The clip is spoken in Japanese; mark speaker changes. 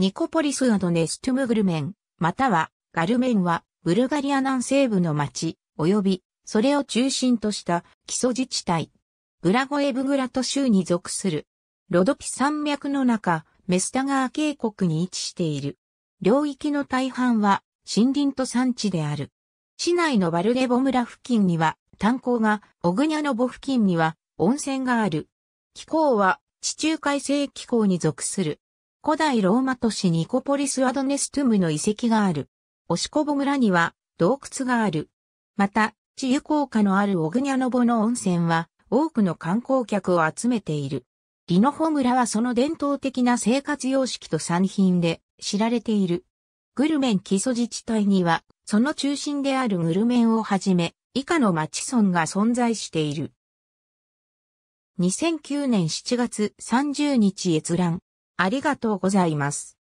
Speaker 1: ニコ
Speaker 2: ポリスネストゥムグルメン、またはガルメンはブルガリア南西部の町、及びそれを中心とした基礎自治体。ブラゴエブグラト州に属する。ロドピ山脈の中、メスタガー渓谷に位置している。領域の大半は森林と山地である。市内のバルデボ村付近には炭鉱が、オグニャノボ付近には温泉がある。気候は地中海性気候に属する。古代ローマ都市ニコポリス・アドネストゥムの遺跡がある。オシコボ村には洞窟がある。また、治癒効果のあるオグニャノボの温泉は多くの観光客を集めている。リノホ村はその伝統的な生活様式と産品で知られている。グルメン基礎自治体には、その中心であるグルメンをはじめ、以下の町村が存在している。2009年7月30日閲覧。ありがとうございます。